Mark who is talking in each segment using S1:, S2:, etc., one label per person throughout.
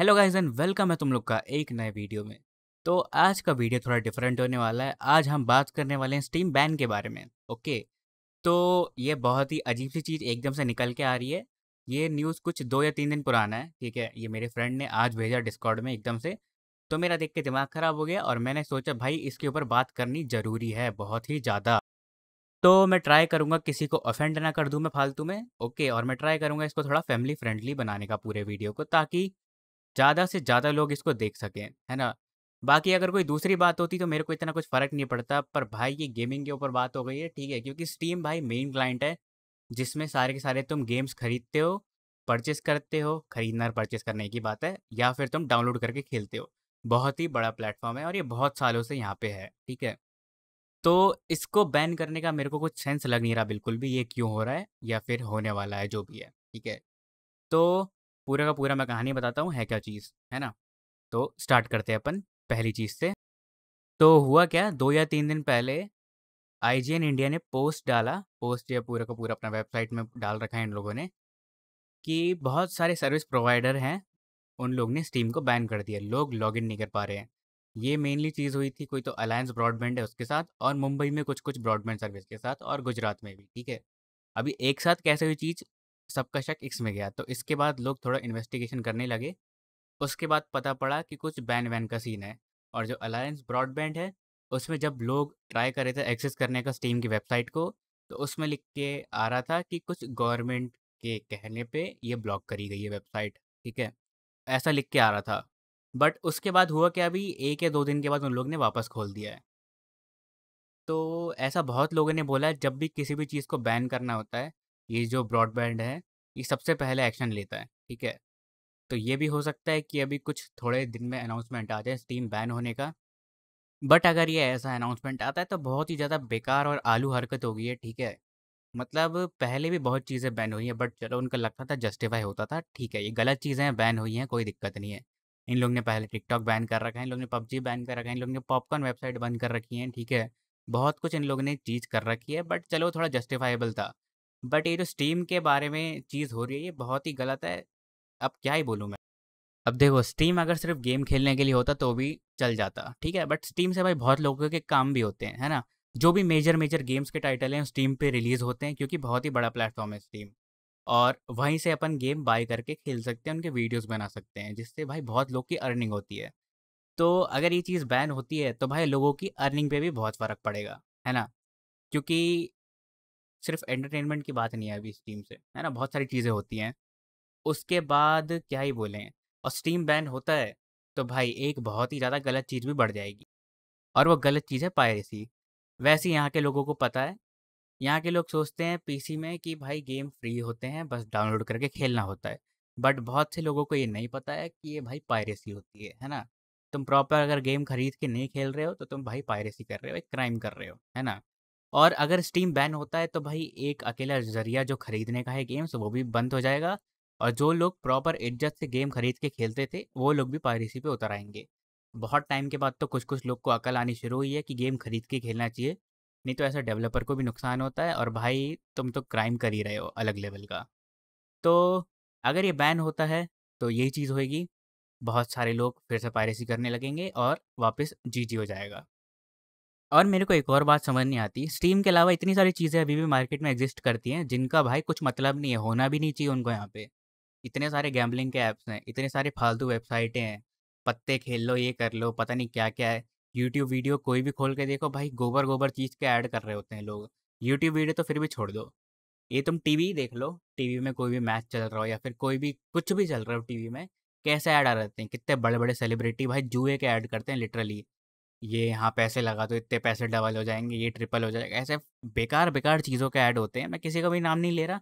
S1: Hello guys and welcome है तुम लोग का एक नए वीडियो में तो आज का वीडियो थोड़ा डिफरेंट होने वाला है आज हम बात करने वाले हैं स्टीम बैन के बारे में ओके तो ये बहुत ही अजीब सी चीज़ एकदम से निकल के आ रही है ये न्यूज़ कुछ दो या तीन दिन पुराना है ठीक है ये मेरे फ्रेंड ने आज भेजा डिस्कॉर्ड में एकदम से तो मेरा देख के दिमाग ख़राब हो गया और मैंने सोचा भाई इसके ऊपर बात करनी ज़रूरी है बहुत ही ज़्यादा तो मैं ट्राई करूँगा किसी को ऑफेंड ना कर दूँ मैं फालतू में ओके और मैं ट्राई करूँगा इसको थोड़ा फैमिली फ्रेंडली बनाने का पूरे वीडियो को ताकि ज़्यादा से ज़्यादा लोग इसको देख सकें है ना बाकी अगर कोई दूसरी बात होती तो मेरे को इतना कुछ फ़र्क नहीं पड़ता पर भाई ये गेमिंग के ऊपर बात हो गई है ठीक है क्योंकि स्टीम भाई मेन क्लाइंट है जिसमें सारे के सारे तुम गेम्स खरीदते हो परचेस करते हो खरीदना और परचेस करने की बात है या फिर तुम डाउनलोड करके खेलते हो बहुत ही बड़ा प्लेटफॉर्म है और ये बहुत सालों से यहाँ पे है ठीक है तो इसको बैन करने का मेरे को कुछ सेंस लग नहीं रहा बिल्कुल भी ये क्यों हो रहा है या फिर होने वाला है जो भी है ठीक है तो पूरा का पूरा मैं कहानी बताता हूँ है क्या चीज़ है ना तो स्टार्ट करते हैं अपन पहली चीज़ से तो हुआ क्या दो या तीन दिन पहले आई इंडिया ने पोस्ट डाला पोस्ट या पूरा का पूरा अपना वेबसाइट में डाल रखा है इन लोगों ने कि बहुत सारे सर्विस प्रोवाइडर हैं उन लोग ने स्टीम को बैन कर दिया लोग लॉगिन नहीं कर पा रहे हैं ये मेनली चीज़ हुई थी कोई तो अलायंस ब्रॉडबैंड है उसके साथ और मुंबई में कुछ कुछ ब्रॉडबैंड सर्विस के साथ और गुजरात में भी ठीक है अभी एक साथ कैसे हुई चीज़ सबका शक इसमें गया तो इसके बाद लोग थोड़ा इन्वेस्टिगेशन करने लगे उसके बाद पता पड़ा कि कुछ बैन वैन का सीन है और जो अलायंस ब्रॉडबैंड है उसमें जब लोग ट्राई कर रहे थे एक्सेस करने का स्टीम की वेबसाइट को तो उसमें लिख के आ रहा था कि कुछ गवर्नमेंट के कहने पे ये ब्लॉक करी गई है वेबसाइट ठीक है ऐसा लिख के आ रहा था बट उसके बाद हुआ क्या अभी एक या दो दिन के बाद उन लोग ने वापस खोल दिया है तो ऐसा बहुत लोगों ने बोला है जब भी किसी भी चीज़ को बैन करना होता है ये जो ब्रॉडबैंड है ये सबसे पहले एक्शन लेता है ठीक है तो ये भी हो सकता है कि अभी कुछ थोड़े दिन में अनाउंसमेंट आ जाए स्टीम बैन होने का बट अगर ये ऐसा अनाउंसमेंट आता है तो बहुत ही ज़्यादा बेकार और आलू हरकत हो गई है ठीक है मतलब पहले भी बहुत चीज़ें बैन हुई हैं बट चलो उनका लगता था जस्टिफाई होता था ठीक है ये गलत चीज़ें बैन हुई हैं कोई दिक्कत नहीं है इन लोग ने पहले टिकटॉक बैन कर रखा है इन लोग ने पबजी बैन कर रखा है इन लोग ने पॉपकॉर्न वेबसाइट बंद कर रखी है ठीक है बहुत कुछ इन लोगों ने चीज़ कर रखी है बट चलो थोड़ा जस्टिफाइबल था बट ये जो स्टीम के बारे में चीज़ हो रही है ये बहुत ही गलत है अब क्या ही बोलूँ मैं अब देखो स्टीम अगर सिर्फ गेम खेलने के लिए होता तो भी चल जाता ठीक है बट स्टीम से भाई बहुत लोगों के काम भी होते हैं है ना जो भी मेजर मेजर गेम्स के टाइटल हैं स्टीम पे रिलीज़ होते हैं क्योंकि बहुत ही बड़ा प्लेटफॉर्म है स्टीम और वहीं से अपन गेम बाय करके खेल सकते हैं उनके वीडियोस बना सकते हैं जिससे भाई बहुत लोग की अर्निंग होती है तो अगर ये चीज़ बैन होती है तो भाई लोगों की अर्निंग पे भी बहुत फ़र्क पड़ेगा है ना क्योंकि सिर्फ एंटरटेनमेंट की बात नहीं है अभी स्टीम से है ना बहुत सारी चीज़ें होती हैं उसके बाद क्या ही बोलें और स्टीम बैन होता है तो भाई एक बहुत ही ज़्यादा गलत चीज़ भी बढ़ जाएगी और वो गलत चीज़ है पायरेसी वैसे यहाँ के लोगों को पता है यहाँ के लोग सोचते हैं पीसी में कि भाई गेम फ्री होते हैं बस डाउनलोड करके खेलना होता है बट बहुत से लोगों को ये नहीं पता है कि ये भाई पायरेसी होती है है ना तुम प्रॉपर अगर गेम खरीद के नहीं खेल रहे हो तो तुम भाई पायरेसी कर रहे हो एक क्राइम कर रहे हो है ना और अगर स्टीम बैन होता है तो भाई एक अकेला जरिया जो खरीदने का है गेम्स वो भी बंद हो जाएगा और जो लोग प्रॉपर इज्जत से गेम खरीद के खेलते थे वो लोग भी पायरेसी पे उतर आएंगे बहुत टाइम के बाद तो कुछ कुछ लोग को अकल आनी शुरू हुई है कि गेम खरीद के खेलना चाहिए नहीं तो ऐसा डेवलपर को भी नुकसान होता है और भाई तुम तो क्राइम कर ही रहे हो अलग लेवल का तो अगर ये बैन होता है तो यही चीज़ होएगी बहुत सारे लोग फिर से पायरेसी करने लगेंगे और वापस जी हो जाएगा और मेरे को एक और बात समझ नहीं आती स्टीम के अलावा इतनी सारी चीज़ें अभी भी मार्केट में एग्जिस्ट करती हैं जिनका भाई कुछ मतलब नहीं है होना भी नहीं चाहिए उनको यहाँ पे इतने सारे गैम्बलिंग के ऐप्स हैं इतने सारे फालतू वेबसाइटें हैं पत्ते खेल लो ये कर लो पता नहीं क्या क्या है यूट्यूब वीडियो कोई भी खोल के देखो भाई गोबर गोबर चीज़ के ऐड कर रहे होते हैं लोग यूट्यूब वीडियो तो फिर भी छोड़ दो ये तुम टी वी देख लो टी वी में कोई भी मैच चल रहा हो या फिर कोई भी कुछ भी चल रहा हो टी वी में कैसे ऐड आ रहते हैं कितने बड़े बड़े सेलिब्रिटी भाई जुए के ऐड करते हैं लिटरली ये यहाँ पैसे लगा तो इतने पैसे डबल हो जाएंगे ये ट्रिपल हो जाएगा, ऐसे बेकार-बेकार चीज़ों के ऐड होते हैं, मैं किसी का भी नाम नहीं ले रहा,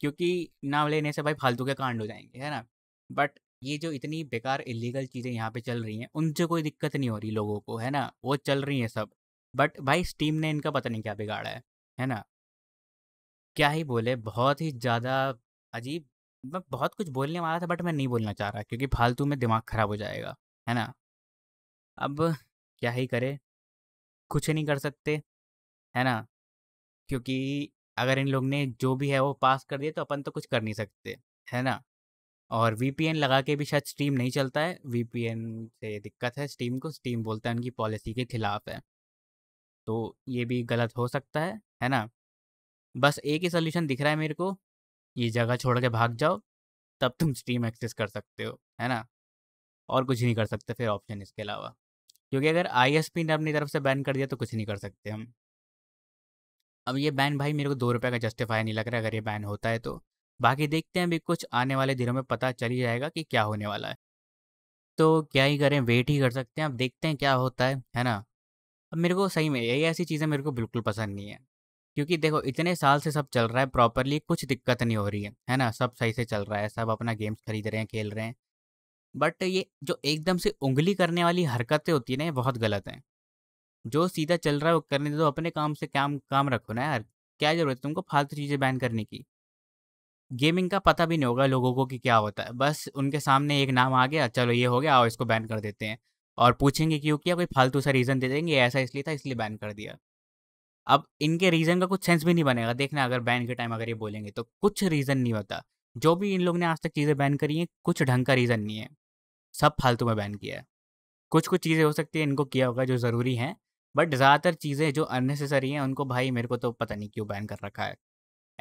S1: क्योंकि नाम लेने से भाई फालतू के कांड हो जाएंगे है ना? बट ये जो इतनी बेकार इलीगल चीज़ें यहाँ पे चल रही हैं, उनसे कोई दिक्कत नहीं हो रही लोगों को, है ना? वो चल रही हैं सब, बट भाई स्टीम ने इनका पता नहीं क्या बिगाड़ा है, है ना? क्या ही बोले, बहुत ही ज़्यादा अजीब मैं बहुत कुछ बोलने वाला था बट मैं नहीं बोलना चाह रहा क्योंकि फालतू में दिमाग खराब हो जाएगा, है ना? अब क्या ही करे कुछ नहीं कर सकते है ना क्योंकि अगर इन लोग ने जो भी है वो पास कर दिया तो अपन तो कुछ कर नहीं सकते है ना और वीपीएन लगा के भी शायद स्टीम नहीं चलता है वीपीएन से दिक्कत है स्टीम को स्टीम बोलता है उनकी पॉलिसी के खिलाफ है तो ये भी गलत हो सकता है है ना बस एक ही सोल्यूशन दिख रहा है मेरे को ये जगह छोड़ के भाग जाओ तब तुम स्टीम एक्सेस कर सकते हो है ना और कुछ नहीं कर सकते फिर ऑप्शन इसके अलावा क्योंकि अगर आई ने अपनी तरफ से बैन कर दिया तो कुछ नहीं कर सकते हम अब ये बैन भाई मेरे को दो रुपये का जस्टिफाई नहीं लग रहा अगर ये बैन होता है तो बाकी देखते हैं अभी कुछ आने वाले दिनों में पता चल ही जाएगा कि क्या होने वाला है तो क्या ही करें वेट ही कर सकते हैं अब देखते हैं क्या होता है है ना अब मेरे को सही में यही ऐसी चीज़ें मेरे को बिल्कुल पसंद नहीं है क्योंकि देखो इतने साल से सब चल रहा है प्रॉपरली कुछ दिक्कत नहीं हो रही है है ना सब सही से चल रहा है सब अपना गेम्स खरीद रहे हैं खेल रहे हैं बट ये जो एकदम से उंगली करने वाली हरकतें होती है ना ये बहुत गलत हैं जो सीधा चल रहा है वो करने दो अपने काम से काम काम रखो ना यार क्या ज़रूरत है तुमको फालतू चीज़ें बैन करने की गेमिंग का पता भी नहीं होगा लोगों को कि क्या होता है बस उनके सामने एक नाम आ गया चलो ये हो गया आओ इसको बैन कर देते हैं और पूछेंगे क्यों किया कोई फालतू सा रीज़न दे देंगे ऐसा इसलिए था इसलिए बैन कर दिया अब इनके रीज़न का कुछ सेंस भी नहीं बनेगा देखना अगर बैन के टाइम अगर ये बोलेंगे तो कुछ रीज़न नहीं होता जो भी इन लोग ने आज तक चीज़ें बैन करी हैं कुछ ढंग का रीज़न नहीं है सब फालतू में बैन किया है कुछ कुछ चीज़ें हो सकती है इनको किया होगा जो ज़रूरी हैं बट ज़्यादातर चीज़ें जो अननेसेसरी हैं उनको भाई मेरे को तो पता नहीं क्यों बैन कर रखा है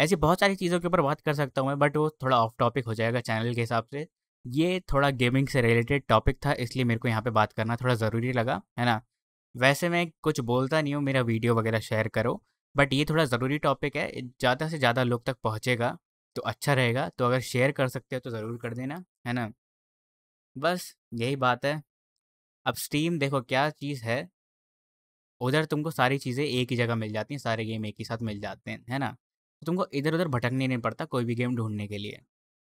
S1: ऐसी बहुत सारी चीज़ों के ऊपर बात कर सकता हूँ मैं बट वो थोड़ा ऑफ टॉपिक हो जाएगा चैनल के हिसाब से ये थोड़ा गेमिंग से रिलेटेड टॉपिक था इसलिए मेरे को यहाँ पे बात करना थोड़ा ज़रूरी लगा है ना वैसे मैं कुछ बोलता नहीं हूँ मेरा वीडियो वगैरह शेयर करो बट ये थोड़ा ज़रूरी टॉपिक है ज़्यादा से ज़्यादा लोग तक पहुँचेगा तो अच्छा रहेगा तो अगर शेयर कर सकते हो तो ज़रूर कर देना है ना बस यही बात है अब स्टीम देखो क्या चीज़ है उधर तुमको सारी चीज़ें एक ही जगह मिल जाती हैं सारे गेम एक ही साथ मिल जाते हैं है ना तो तुमको इधर उधर भटकने नहीं पड़ता कोई भी गेम ढूंढने के लिए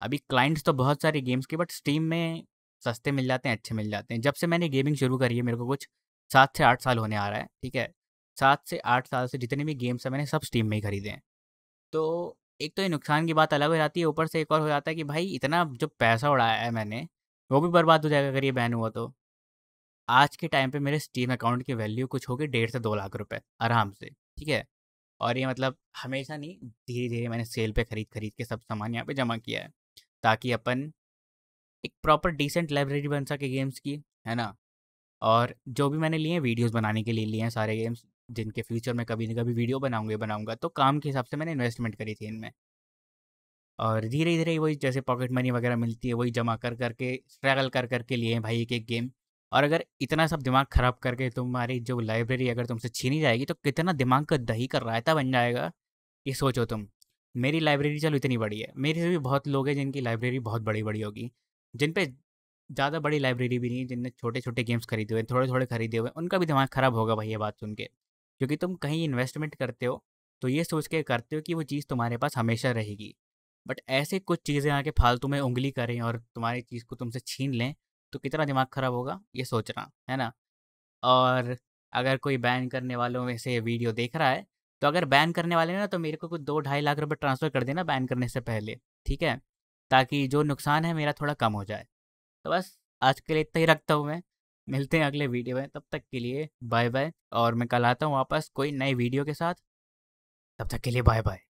S1: अभी क्लाइंट्स तो बहुत सारी गेम्स के बट स्टीम में सस्ते मिल जाते हैं अच्छे मिल जाते हैं जब से मैंने गेमिंग शुरू करी है मेरे को कुछ सात से आठ साल होने आ रहा है ठीक है सात से आठ साल से जितने भी गेम्स हैं मैंने सब स्टीम में ही खरीदे हैं तो एक तो ये नुकसान की बात अलग हो जाती है ऊपर से एक और हो जाता है कि भाई इतना जो पैसा उड़ाया है मैंने वो भी बर्बाद हो जाएगा अगर ये बैन हुआ तो आज के टाइम पे मेरे स्टीम अकाउंट की वैल्यू कुछ होगी डेढ़ से दो लाख रुपए आराम से ठीक है और ये मतलब हमेशा नहीं धीरे धीरे मैंने सेल पे खरीद खरीद के सब सामान यहाँ पे जमा किया है ताकि अपन एक प्रॉपर डिसेंट लाइब्रेरी बन सके गेम्स की है ना और जो भी मैंने लिए हैं वीडियोस बनाने के लिए लिए हैं सारे गेम्स जिनके फ्यूचर में कभी ना कभी वीडियो बनाऊंगे बनाऊंगा तो काम के हिसाब से मैंने इन्वेस्टमेंट करी थी इनमें और धीरे धीरे वही जैसे पॉकेट मनी वगैरह मिलती है वही जमा कर करके स्ट्रगल कर करके लिए हैं भाई एक एक गेम और अगर इतना सब दिमाग ख़राब करके तुम्हारी जो लाइब्रेरी अगर तुमसे छीनी जाएगी तो कितना दिमाग का दही का रायता बन जाएगा ये सोचो तुम मेरी लाइब्रेरी चलो इतनी बड़ी है मेरे से भी बहुत लोग हैं जिनकी लाइब्रेरी बहुत बड़ी बड़ी होगी जिन पे ज़्यादा बड़ी लाइब्रेरी भी नहीं जिनने छोटे छोटे गेम्स खरीदे हुए थोड़े थोड़े खरीदे हुए उनका भी दिमाग ख़राब होगा भाई ये बात सुन के क्योंकि तुम कहीं इन्वेस्टमेंट करते हो तो ये सोच के करते हो कि वो चीज़ तुम्हारे पास हमेशा रहेगी बट ऐसे कुछ चीज़ें आके फालतू में उंगली करें और तुम्हारी चीज़ को तुमसे छीन लें तो कितना दिमाग ख़राब होगा ये सोच रहा है ना और अगर कोई बैन करने वालों में से वीडियो देख रहा है तो अगर बैन करने वाले ना तो मेरे को कुछ दो ढाई लाख रुपए ट्रांसफ़र कर देना बैन करने से पहले ठीक है ताकि जो नुकसान है मेरा थोड़ा कम हो जाए तो बस आज के लिए इतना ही रखता हूँ मैं मिलते हैं अगले वीडियो में तब तक के लिए बाय बाय और मैं कल आता हूँ वापस कोई नई वीडियो के साथ तब तक के लिए बाय बाय